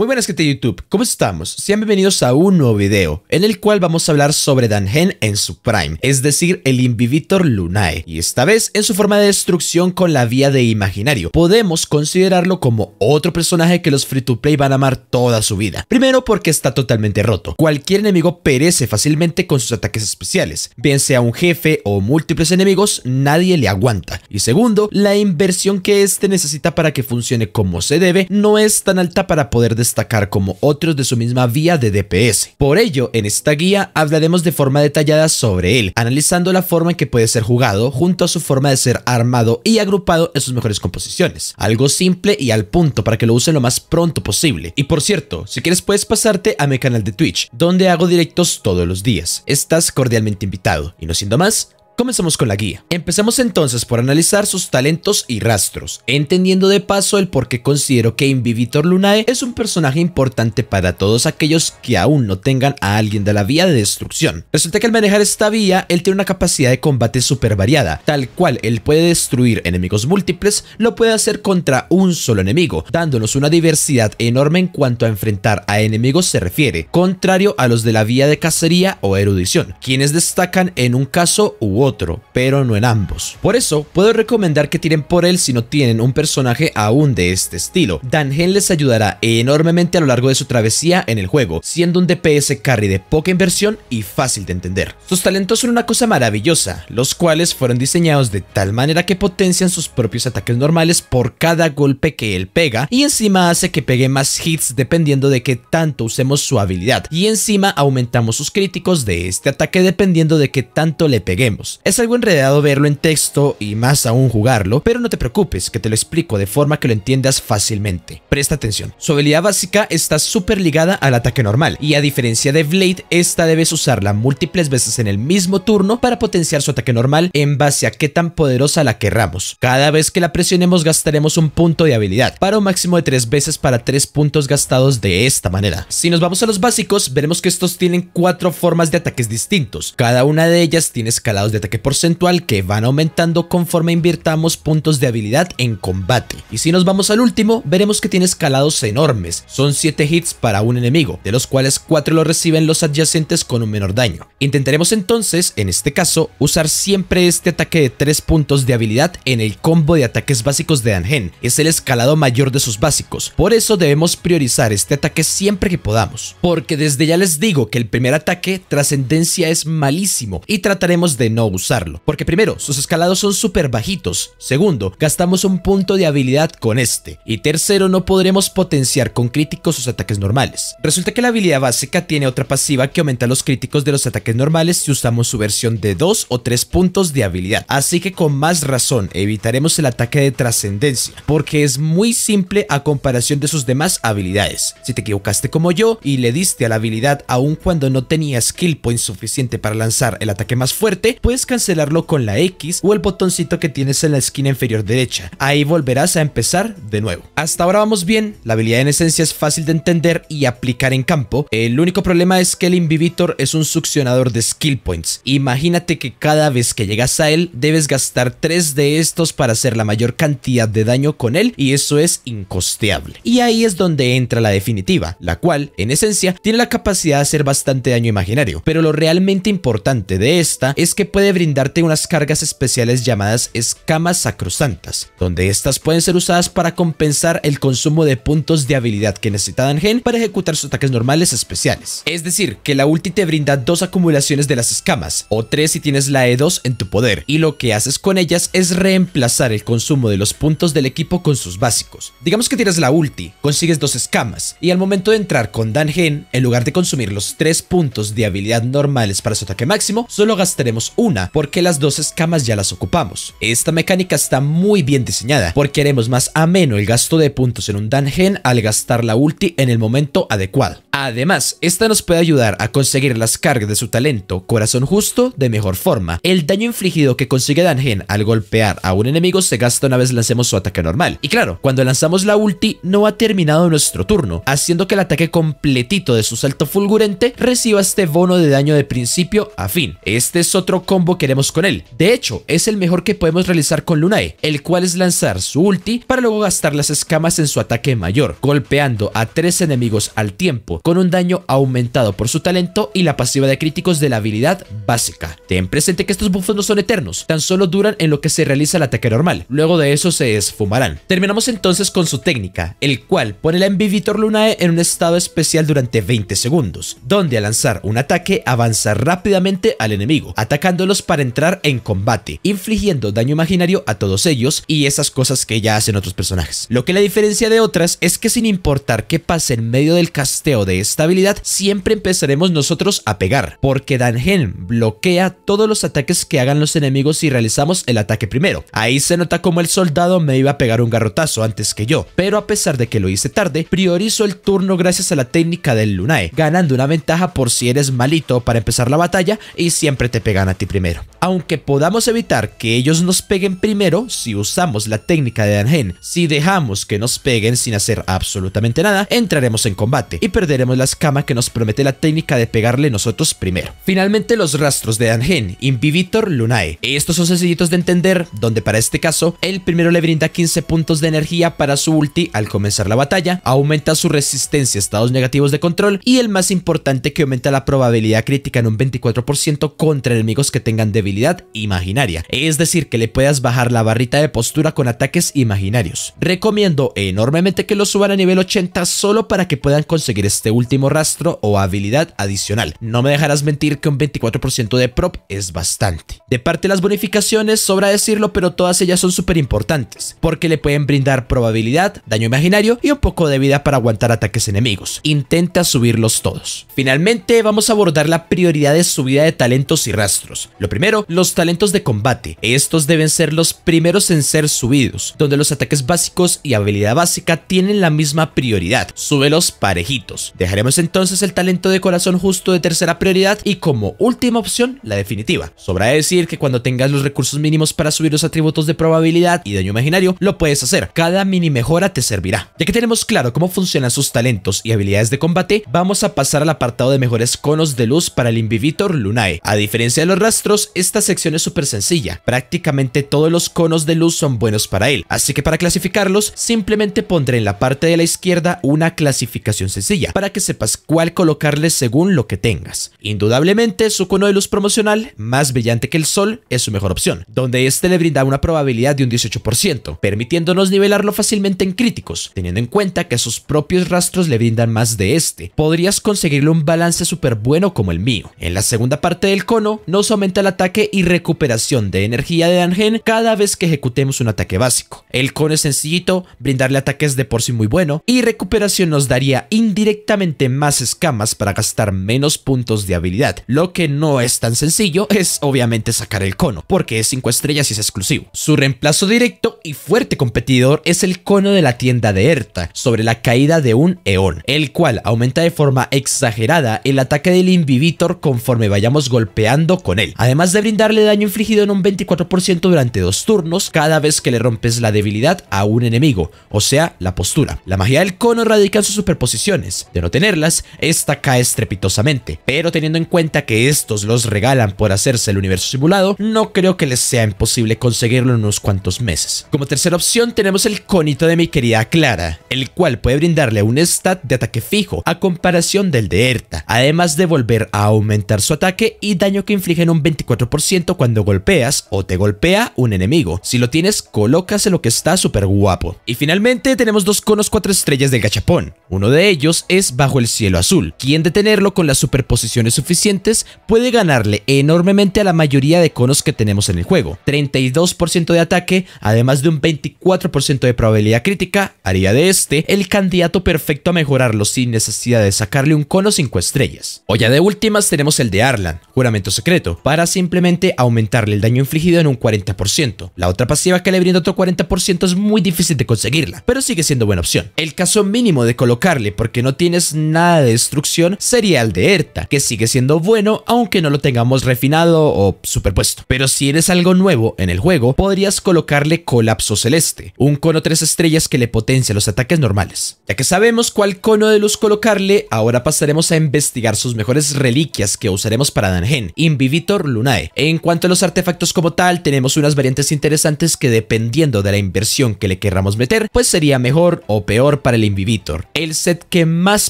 Muy buenas gente de YouTube, ¿cómo estamos? Sean bienvenidos a un nuevo video, en el cual vamos a hablar sobre Danhen en su Prime, es decir, el Invivitor Lunae, y esta vez en su forma de destrucción con la vía de imaginario. Podemos considerarlo como otro personaje que los free to play van a amar toda su vida. Primero porque está totalmente roto, cualquier enemigo perece fácilmente con sus ataques especiales, bien sea un jefe o múltiples enemigos, nadie le aguanta. Y segundo, la inversión que este necesita para que funcione como se debe no es tan alta para poder destruirlo destacar como otros de su misma vía de DPS. Por ello, en esta guía hablaremos de forma detallada sobre él, analizando la forma en que puede ser jugado junto a su forma de ser armado y agrupado en sus mejores composiciones. Algo simple y al punto para que lo usen lo más pronto posible. Y por cierto, si quieres puedes pasarte a mi canal de Twitch, donde hago directos todos los días. Estás cordialmente invitado. Y no siendo más, Comenzamos con la guía. Empecemos entonces por analizar sus talentos y rastros, entendiendo de paso el por qué considero que Invivitor Lunae es un personaje importante para todos aquellos que aún no tengan a alguien de la vía de destrucción. Resulta que al manejar esta vía, él tiene una capacidad de combate súper variada, tal cual él puede destruir enemigos múltiples, lo puede hacer contra un solo enemigo, dándonos una diversidad enorme en cuanto a enfrentar a enemigos se refiere, contrario a los de la vía de cacería o erudición, quienes destacan en un caso u otro pero no en ambos. Por eso, puedo recomendar que tiren por él si no tienen un personaje aún de este estilo. Dangen les ayudará enormemente a lo largo de su travesía en el juego, siendo un DPS carry de poca inversión y fácil de entender. Sus talentos son una cosa maravillosa, los cuales fueron diseñados de tal manera que potencian sus propios ataques normales por cada golpe que él pega y encima hace que pegue más hits dependiendo de qué tanto usemos su habilidad y encima aumentamos sus críticos de este ataque dependiendo de qué tanto le peguemos. Es algo enredado verlo en texto y más aún jugarlo, pero no te preocupes que te lo explico de forma que lo entiendas fácilmente. Presta atención, su habilidad básica está súper ligada al ataque normal y a diferencia de Blade, esta debes usarla múltiples veces en el mismo turno para potenciar su ataque normal en base a qué tan poderosa la querramos. Cada vez que la presionemos gastaremos un punto de habilidad, para un máximo de 3 veces para 3 puntos gastados de esta manera. Si nos vamos a los básicos, veremos que estos tienen 4 formas de ataques distintos, cada una de ellas tiene escalados de ataque porcentual que van aumentando conforme invirtamos puntos de habilidad en combate. Y si nos vamos al último, veremos que tiene escalados enormes, son 7 hits para un enemigo, de los cuales 4 lo reciben los adyacentes con un menor daño. Intentaremos entonces, en este caso, usar siempre este ataque de 3 puntos de habilidad en el combo de ataques básicos de Angen. es el escalado mayor de sus básicos, por eso debemos priorizar este ataque siempre que podamos, porque desde ya les digo que el primer ataque trascendencia es malísimo y trataremos de no usarlo, porque primero, sus escalados son súper bajitos, segundo, gastamos un punto de habilidad con este, y tercero, no podremos potenciar con críticos sus ataques normales. Resulta que la habilidad básica tiene otra pasiva que aumenta los críticos de los ataques normales si usamos su versión de 2 o 3 puntos de habilidad, así que con más razón evitaremos el ataque de trascendencia, porque es muy simple a comparación de sus demás habilidades. Si te equivocaste como yo y le diste a la habilidad aun cuando no tenía skill point suficiente para lanzar el ataque más fuerte, pues cancelarlo con la X o el botoncito que tienes en la esquina inferior derecha. Ahí volverás a empezar de nuevo. Hasta ahora vamos bien, la habilidad en esencia es fácil de entender y aplicar en campo. El único problema es que el Invivitor es un succionador de skill points. Imagínate que cada vez que llegas a él debes gastar 3 de estos para hacer la mayor cantidad de daño con él y eso es incosteable. Y ahí es donde entra la definitiva, la cual en esencia tiene la capacidad de hacer bastante daño imaginario, pero lo realmente importante de esta es que puede brindarte unas cargas especiales llamadas escamas sacrosantas, donde estas pueden ser usadas para compensar el consumo de puntos de habilidad que necesita Dangen para ejecutar sus ataques normales especiales. Es decir, que la ulti te brinda dos acumulaciones de las escamas, o tres si tienes la E2 en tu poder, y lo que haces con ellas es reemplazar el consumo de los puntos del equipo con sus básicos. Digamos que tiras la ulti, consigues dos escamas, y al momento de entrar con Dangen, en lugar de consumir los tres puntos de habilidad normales para su ataque máximo, solo gastaremos una porque las dos escamas ya las ocupamos. Esta mecánica está muy bien diseñada porque haremos más ameno el gasto de puntos en un dungeon al gastar la ulti en el momento adecuado. Además, esta nos puede ayudar a conseguir las cargas de su talento Corazón Justo de mejor forma. El daño infligido que consigue Dangen al golpear a un enemigo se gasta una vez lancemos su ataque normal. Y claro, cuando lanzamos la ulti no ha terminado nuestro turno, haciendo que el ataque completito de su salto fulgurente reciba este bono de daño de principio a fin. Este es otro combo que queremos con él. De hecho, es el mejor que podemos realizar con Lunae, el cual es lanzar su ulti para luego gastar las escamas en su ataque mayor, golpeando a tres enemigos al tiempo con un daño aumentado por su talento y la pasiva de críticos de la habilidad básica. Ten presente que estos buffos no son eternos, tan solo duran en lo que se realiza el ataque normal, luego de eso se esfumarán. Terminamos entonces con su técnica, el cual pone la Envivitor Lunae en un estado especial durante 20 segundos, donde al lanzar un ataque avanza rápidamente al enemigo, atacándolos para entrar en combate, infligiendo daño imaginario a todos ellos y esas cosas que ya hacen otros personajes. Lo que la diferencia de otras es que sin importar qué pase en medio del casteo de estabilidad, siempre empezaremos nosotros a pegar, porque Dangen bloquea todos los ataques que hagan los enemigos si realizamos el ataque primero. Ahí se nota como el soldado me iba a pegar un garrotazo antes que yo, pero a pesar de que lo hice tarde, priorizo el turno gracias a la técnica del Lunae, ganando una ventaja por si eres malito para empezar la batalla y siempre te pegan a ti primero. Aunque podamos evitar que ellos nos peguen primero si usamos la técnica de Dangen, si dejamos que nos peguen sin hacer absolutamente nada, entraremos en combate y perderemos tenemos la escama que nos promete la técnica de pegarle nosotros primero. Finalmente los rastros de Dangen, Invivitor Lunae. Estos son sencillitos de entender, donde para este caso, el primero le brinda 15 puntos de energía para su ulti al comenzar la batalla, aumenta su resistencia a estados negativos de control y el más importante que aumenta la probabilidad crítica en un 24% contra enemigos que tengan debilidad imaginaria, es decir que le puedas bajar la barrita de postura con ataques imaginarios. Recomiendo enormemente que lo suban a nivel 80 solo para que puedan conseguir este este último rastro o habilidad adicional. No me dejarás mentir que un 24% de prop es bastante. De parte de las bonificaciones, sobra decirlo, pero todas ellas son súper importantes, porque le pueden brindar probabilidad, daño imaginario y un poco de vida para aguantar ataques enemigos. Intenta subirlos todos. Finalmente, vamos a abordar la prioridad de subida de talentos y rastros. Lo primero, los talentos de combate. Estos deben ser los primeros en ser subidos, donde los ataques básicos y habilidad básica tienen la misma prioridad. Súbelos parejitos. Dejaremos entonces el talento de corazón justo de tercera prioridad y como última opción, la definitiva. Sobra decir que cuando tengas los recursos mínimos para subir los atributos de probabilidad y daño imaginario, lo puedes hacer. Cada mini mejora te servirá. Ya que tenemos claro cómo funcionan sus talentos y habilidades de combate, vamos a pasar al apartado de mejores conos de luz para el Invivitor Lunae. A diferencia de los rastros, esta sección es súper sencilla. Prácticamente todos los conos de luz son buenos para él, así que para clasificarlos, simplemente pondré en la parte de la izquierda una clasificación sencilla, para que sepas cuál colocarle según lo que tengas. Indudablemente, su cono de luz promocional, más brillante que el sol, es su mejor opción, donde este le brinda una probabilidad de un 18%, permitiéndonos nivelarlo fácilmente en críticos, teniendo en cuenta que sus propios rastros le brindan más de este. Podrías conseguirle un balance súper bueno como el mío. En la segunda parte del cono, nos aumenta el ataque y recuperación de energía de Dangen cada vez que ejecutemos un ataque básico. El cono es sencillito, brindarle ataques de por sí muy bueno, y recuperación nos daría indirectamente más escamas para gastar menos puntos de habilidad. Lo que no es tan sencillo es obviamente sacar el cono, porque es 5 estrellas y es exclusivo. Su reemplazo directo y fuerte competidor es el cono de la tienda de Erta, sobre la caída de un Eón, el cual aumenta de forma exagerada el ataque del Invivitor conforme vayamos golpeando con él, además de brindarle daño infligido en un 24% durante dos turnos cada vez que le rompes la debilidad a un enemigo, o sea, la postura. La magia del cono radica en sus superposiciones, de tenerlas, esta cae estrepitosamente, pero teniendo en cuenta que estos los regalan por hacerse el universo simulado, no creo que les sea imposible conseguirlo en unos cuantos meses. Como tercera opción tenemos el conito de mi querida Clara, el cual puede brindarle un stat de ataque fijo a comparación del de Erta, además de volver a aumentar su ataque y daño que infligen un 24% cuando golpeas o te golpea un enemigo. Si lo tienes, colócase lo que está súper guapo. Y finalmente tenemos dos conos 4 estrellas del gachapón. Uno de ellos es bajo el cielo azul. Quien detenerlo con las superposiciones suficientes puede ganarle enormemente a la mayoría de conos que tenemos en el juego. 32% de ataque, además de un 24% de probabilidad crítica, haría de este el candidato perfecto a mejorarlo sin necesidad de sacarle un cono 5 estrellas. O ya de últimas tenemos el de Arlan, juramento secreto, para simplemente aumentarle el daño infligido en un 40%. La otra pasiva que le brinda otro 40% es muy difícil de conseguirla, pero sigue siendo buena opción. El caso mínimo de colocarle porque no tienes nada de destrucción sería el de Erta, que sigue siendo bueno aunque no lo tengamos refinado o superpuesto. Pero si eres algo nuevo en el juego, podrías colocarle Colapso Celeste, un cono tres estrellas que le potencia los ataques normales. Ya que sabemos cuál cono de luz colocarle, ahora pasaremos a investigar sus mejores reliquias que usaremos para Dangen, Invivitor Lunae. En cuanto a los artefactos como tal, tenemos unas variantes interesantes que dependiendo de la inversión que le querramos meter, pues sería mejor o peor para el Invivitor. El set que más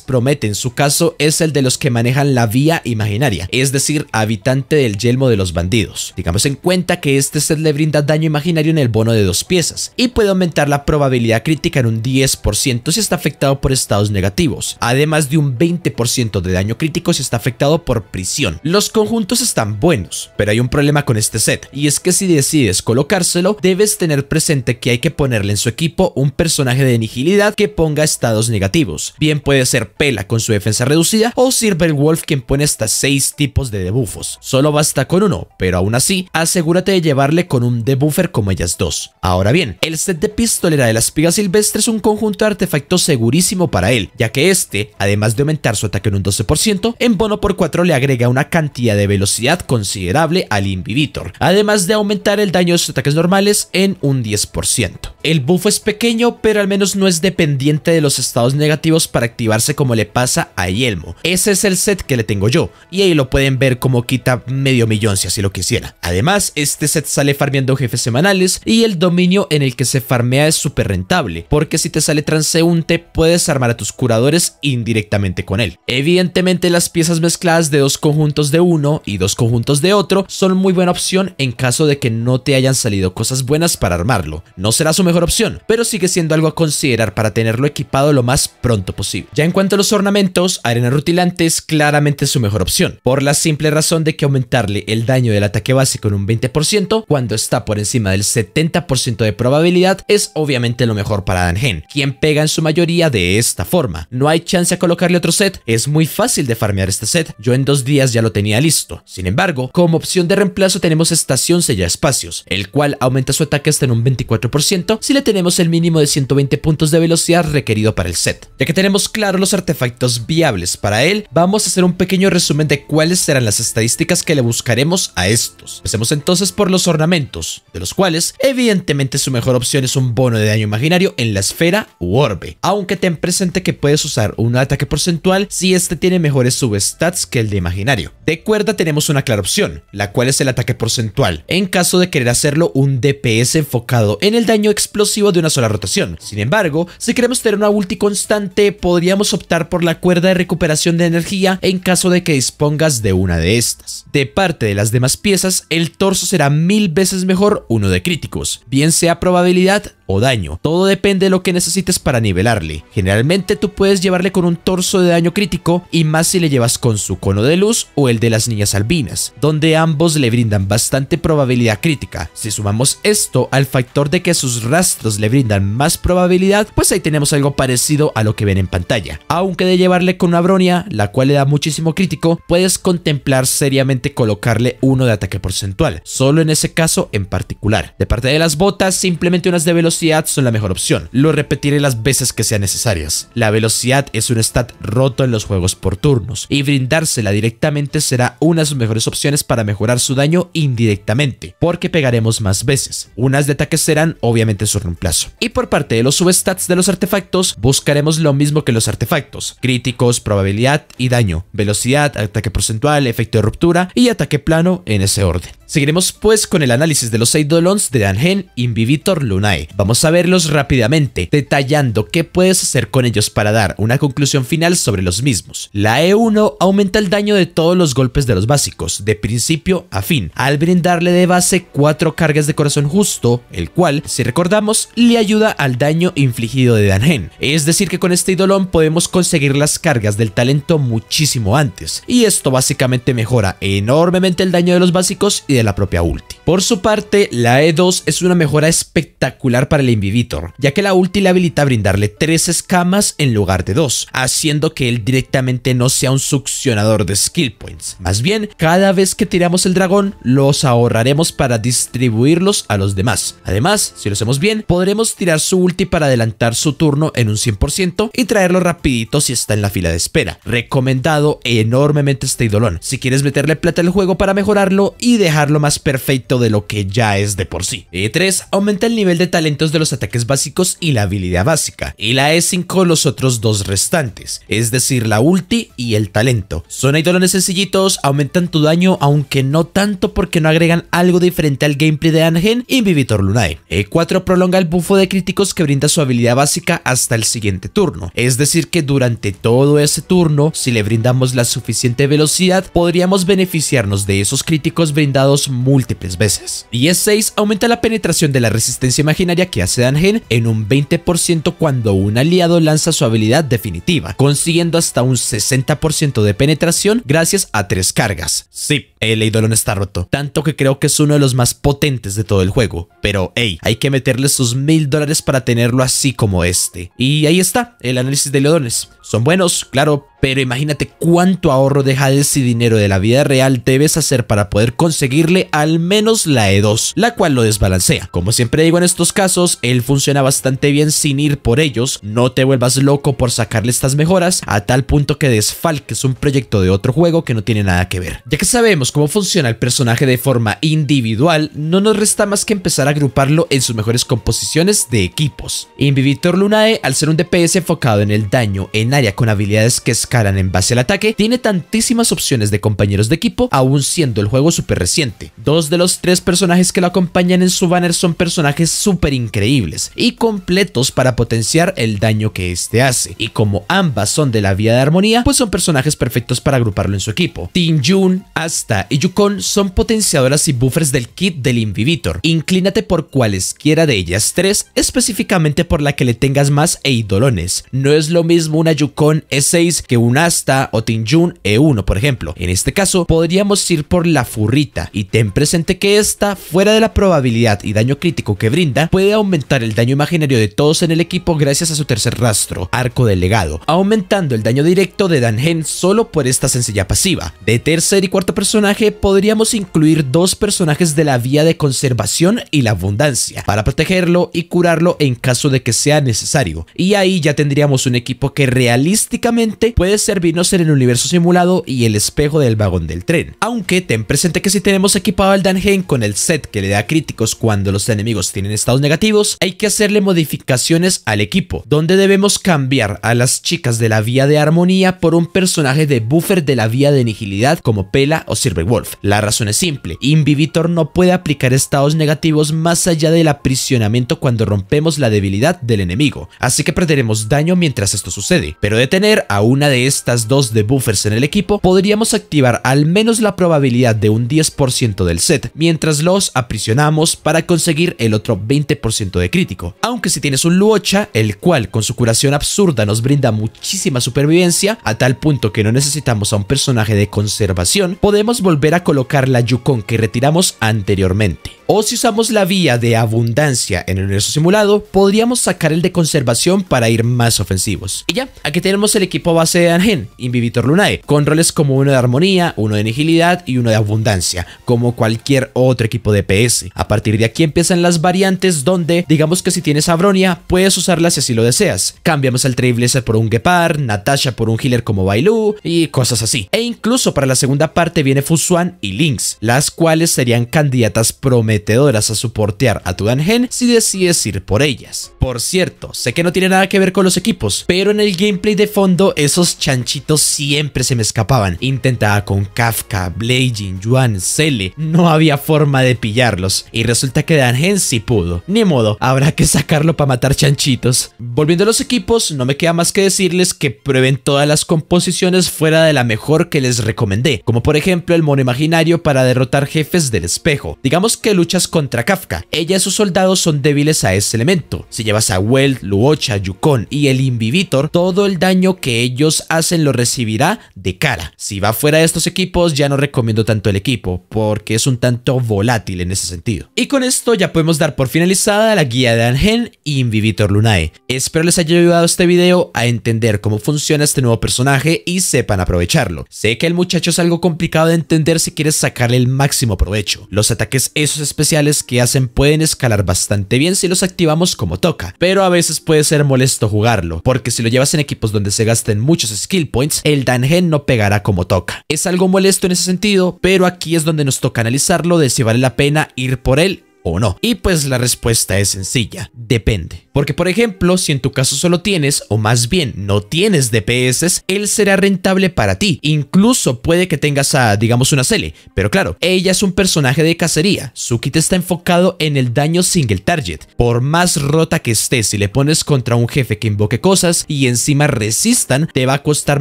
promete en Su caso es el de los que manejan la vía imaginaria, es decir, habitante del yelmo de los bandidos. Digamos en cuenta que este set le brinda daño imaginario en el bono de dos piezas y puede aumentar la probabilidad crítica en un 10% si está afectado por estados negativos, además de un 20% de daño crítico si está afectado por prisión. Los conjuntos están buenos, pero hay un problema con este set y es que si decides colocárselo, debes tener presente que hay que ponerle en su equipo un personaje de nigilidad que ponga estados negativos. Bien puede ser Pela con su defensa reducida o wolf quien pone hasta 6 tipos de debuffos. Solo basta con uno, pero aún así, asegúrate de llevarle con un debuffer como ellas dos. Ahora bien, el set de pistolera de la espiga silvestre es un conjunto de artefactos segurísimo para él, ya que este, además de aumentar su ataque en un 12%, en bono por 4 le agrega una cantidad de velocidad considerable al Invivitor, además de aumentar el daño de sus ataques normales en un 10%. El buffo es pequeño, pero al menos no es dependiente de los estados negativos para activarse como le pasa a Yelmo. Ese es el set que le tengo yo, y ahí lo pueden ver como quita medio millón si así lo quisiera. Además, este set sale farmeando jefes semanales y el dominio en el que se farmea es súper rentable, porque si te sale transeúnte puedes armar a tus curadores indirectamente con él. Evidentemente las piezas mezcladas de dos conjuntos de uno y dos conjuntos de otro son muy buena opción en caso de que no te hayan salido cosas buenas para armarlo. No será su mejor opción, pero sigue siendo algo a considerar para tenerlo equipado lo más pronto posible. Ya en cuanto los ornamentos, arena rutilante es claramente su mejor opción, por la simple razón de que aumentarle el daño del ataque básico en un 20% cuando está por encima del 70% de probabilidad es obviamente lo mejor para Dangen, quien pega en su mayoría de esta forma. No hay chance a colocarle otro set, es muy fácil de farmear este set, yo en dos días ya lo tenía listo. Sin embargo, como opción de reemplazo tenemos estación sella espacios, el cual aumenta su ataque hasta en un 24% si le tenemos el mínimo de 120 puntos de velocidad requerido para el set. Ya que tenemos claro los artefactos viables para él, vamos a hacer un pequeño resumen de cuáles serán las estadísticas que le buscaremos a estos. Empecemos entonces por los ornamentos, de los cuales evidentemente su mejor opción es un bono de daño imaginario en la esfera u orbe, aunque ten presente que puedes usar un ataque porcentual si este tiene mejores substats que el de imaginario. De cuerda tenemos una clara opción, la cual es el ataque porcentual, en caso de querer hacerlo un DPS enfocado en el daño explosivo de una sola rotación. Sin embargo, si queremos tener una ulti constante, podríamos optar por la cuerda de recuperación de energía en caso de que dispongas de una de estas. De parte de las demás piezas, el torso será mil veces mejor uno de críticos, bien sea probabilidad, o daño. Todo depende de lo que necesites para nivelarle. Generalmente tú puedes llevarle con un torso de daño crítico y más si le llevas con su cono de luz o el de las niñas albinas, donde ambos le brindan bastante probabilidad crítica. Si sumamos esto al factor de que sus rastros le brindan más probabilidad, pues ahí tenemos algo parecido a lo que ven en pantalla. Aunque de llevarle con una bronia, la cual le da muchísimo crítico, puedes contemplar seriamente colocarle uno de ataque porcentual, solo en ese caso en particular. De parte de las botas, simplemente unas de velocidad son la mejor opción. Lo repetiré las veces que sean necesarias. La velocidad es un stat roto en los juegos por turnos, y brindársela directamente será una de sus mejores opciones para mejorar su daño indirectamente, porque pegaremos más veces. Unas de ataques serán obviamente su reemplazo. Y por parte de los substats de los artefactos, buscaremos lo mismo que los artefactos, críticos, probabilidad y daño, velocidad, ataque porcentual, efecto de ruptura y ataque plano en ese orden. Seguiremos pues con el análisis de los Eidolons de Dangen Invivitor Lunae. Vamos a verlos rápidamente, detallando qué puedes hacer con ellos para dar una conclusión final sobre los mismos. La E1 aumenta el daño de todos los golpes de los básicos, de principio a fin, al brindarle de base 4 cargas de corazón justo, el cual, si recordamos, le ayuda al daño infligido de Dangen. Es decir que con este Eidolon podemos conseguir las cargas del talento muchísimo antes, y esto básicamente mejora enormemente el daño de los básicos y de la propia ulti. Por su parte, la E2 es una mejora espectacular para el Invivitor, ya que la ulti le habilita brindarle 3 escamas en lugar de 2, haciendo que él directamente no sea un succionador de skill points. Más bien, cada vez que tiramos el dragón, los ahorraremos para distribuirlos a los demás. Además, si lo hacemos bien, podremos tirar su ulti para adelantar su turno en un 100% y traerlo rapidito si está en la fila de espera. Recomendado enormemente este idolón, si quieres meterle plata al juego para mejorarlo y dejarlo lo más perfecto de lo que ya es de por sí. E3 aumenta el nivel de talentos de los ataques básicos y la habilidad básica, y la E5 los otros dos restantes, es decir la ulti y el talento. Son idolones sencillitos, aumentan tu daño aunque no tanto porque no agregan algo diferente al gameplay de Angen y Vivitor Lunae. E4 prolonga el bufo de críticos que brinda su habilidad básica hasta el siguiente turno, es decir que durante todo ese turno, si le brindamos la suficiente velocidad, podríamos beneficiarnos de esos críticos brindados múltiples veces. Y es 6 aumenta la penetración de la resistencia imaginaria que hace Dangen en un 20% cuando un aliado lanza su habilidad definitiva, consiguiendo hasta un 60% de penetración gracias a tres cargas. Sí, el Eidolon está roto, tanto que creo que es uno de los más potentes de todo el juego. Pero hey, hay que meterle sus mil dólares para tenerlo así como este. Y ahí está, el análisis de leones Son buenos, claro, pero imagínate cuánto ahorro deja ese dinero de la vida real debes hacer para poder conseguirle al menos la E2, la cual lo desbalancea. Como siempre digo en estos casos, él funciona bastante bien sin ir por ellos, no te vuelvas loco por sacarle estas mejoras a tal punto que desfalques un proyecto de otro juego que no tiene nada que ver. Ya que sabemos cómo funciona el personaje de forma individual, no nos resta más que empezar a agruparlo en sus mejores composiciones de equipos. Invivitor Lunae, al ser un DPS enfocado en el daño en área con habilidades que es en base al ataque, tiene tantísimas opciones de compañeros de equipo, aún siendo el juego súper reciente. Dos de los tres personajes que lo acompañan en su banner son personajes súper increíbles y completos para potenciar el daño que este hace, y como ambas son de la vía de armonía, pues son personajes perfectos para agruparlo en su equipo. Tin Jun, Asta y Yukon son potenciadoras y buffers del kit del Invivitor. Inclínate por cualesquiera de ellas tres, específicamente por la que le tengas más eidolones. No es lo mismo una Yukon E6 que un Asta o Tinjun E1, por ejemplo. En este caso, podríamos ir por la furrita y ten presente que esta, fuera de la probabilidad y daño crítico que brinda, puede aumentar el daño imaginario de todos en el equipo gracias a su tercer rastro, arco del legado, aumentando el daño directo de Danhen solo por esta sencilla pasiva. De tercer y cuarto personaje, podríamos incluir dos personajes de la vía de conservación y la abundancia, para protegerlo y curarlo en caso de que sea necesario. Y ahí ya tendríamos un equipo que realísticamente puede puede servirnos en el universo simulado y el espejo del vagón del tren. Aunque ten presente que si tenemos equipado al Danheim con el set que le da críticos cuando los enemigos tienen estados negativos, hay que hacerle modificaciones al equipo, donde debemos cambiar a las chicas de la vía de armonía por un personaje de buffer de la vía de nigilidad como Pela o Wolf. La razón es simple, Invivitor no puede aplicar estados negativos más allá del aprisionamiento cuando rompemos la debilidad del enemigo, así que perderemos daño mientras esto sucede, pero detener a una de estas dos debuffers en el equipo, podríamos activar al menos la probabilidad de un 10% del set, mientras los aprisionamos para conseguir el otro 20% de crítico. Aunque si tienes un Luocha, el cual con su curación absurda nos brinda muchísima supervivencia, a tal punto que no necesitamos a un personaje de conservación, podemos volver a colocar la Yukon que retiramos anteriormente. O si usamos la vía de abundancia en el universo simulado, podríamos sacar el de conservación para ir más ofensivos. Y ya, aquí tenemos el equipo base dan Invivitor Lunae, con roles como uno de armonía, uno de nigilidad y uno de abundancia, como cualquier otro equipo de PS. A partir de aquí empiezan las variantes donde, digamos que si tienes Abronia, puedes usarla si así lo deseas. Cambiamos al Trailblazer por un Gepard, Natasha por un healer como Bailu y cosas así. E incluso para la segunda parte viene Fusuan y Lynx, las cuales serían candidatas prometedoras a soportear a tu Dangen si decides ir por ellas. Por cierto, sé que no tiene nada que ver con los equipos, pero en el gameplay de fondo esos chanchitos siempre se me escapaban. Intentaba con Kafka, Blazing, Yuan, Cele, no había forma de pillarlos. Y resulta que Dangen sí pudo. Ni modo, habrá que sacarlo para matar chanchitos. Volviendo a los equipos, no me queda más que decirles que prueben todas las composiciones fuera de la mejor que les recomendé, como por ejemplo el mono imaginario para derrotar jefes del espejo. Digamos que luchas contra Kafka, ella y sus soldados son débiles a ese elemento. Si llevas a Weld, Luocha, Yukon y el Invivitor, todo el daño que ellos hacen lo recibirá de cara. Si va fuera de estos equipos, ya no recomiendo tanto el equipo, porque es un tanto volátil en ese sentido. Y con esto ya podemos dar por finalizada la guía de Angel y Invivitor Lunae. Espero les haya ayudado este video a entender cómo funciona este nuevo personaje y sepan aprovecharlo. Sé que el muchacho es algo complicado de entender si quieres sacarle el máximo provecho. Los ataques esos especiales que hacen pueden escalar bastante bien si los activamos como toca, pero a veces puede ser molesto jugarlo, porque si lo llevas en equipos donde se gasten muchos skill points, el Dangen no pegará como toca. Es algo molesto en ese sentido, pero aquí es donde nos toca analizarlo de si vale la pena ir por él o no? Y pues la respuesta es sencilla, depende. Porque por ejemplo, si en tu caso solo tienes, o más bien no tienes DPS, él será rentable para ti. Incluso puede que tengas a, digamos, una Cele. Pero claro, ella es un personaje de cacería. Su kit está enfocado en el daño single target. Por más rota que estés, si le pones contra un jefe que invoque cosas y encima resistan, te va a costar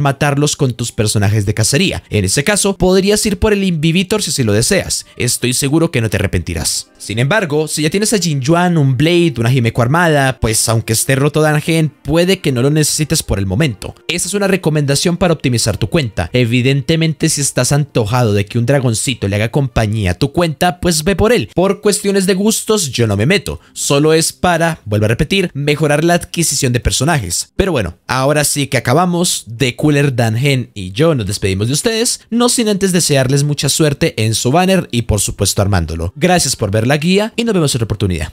matarlos con tus personajes de cacería. En ese caso, podrías ir por el Invivitor si así lo deseas. Estoy seguro que no te arrepentirás. Sin embargo, embargo, si ya tienes a Jin Yuan, un Blade, una Jimeco armada, pues aunque esté roto Dangen, puede que no lo necesites por el momento. Esa es una recomendación para optimizar tu cuenta. Evidentemente, si estás antojado de que un dragoncito le haga compañía a tu cuenta, pues ve por él. Por cuestiones de gustos, yo no me meto. Solo es para, vuelvo a repetir, mejorar la adquisición de personajes. Pero bueno, ahora sí que acabamos. The Cooler Dangen y yo nos despedimos de ustedes, no sin antes desearles mucha suerte en su banner y por supuesto armándolo. Gracias por ver la guía y nos vemos en otra oportunidad.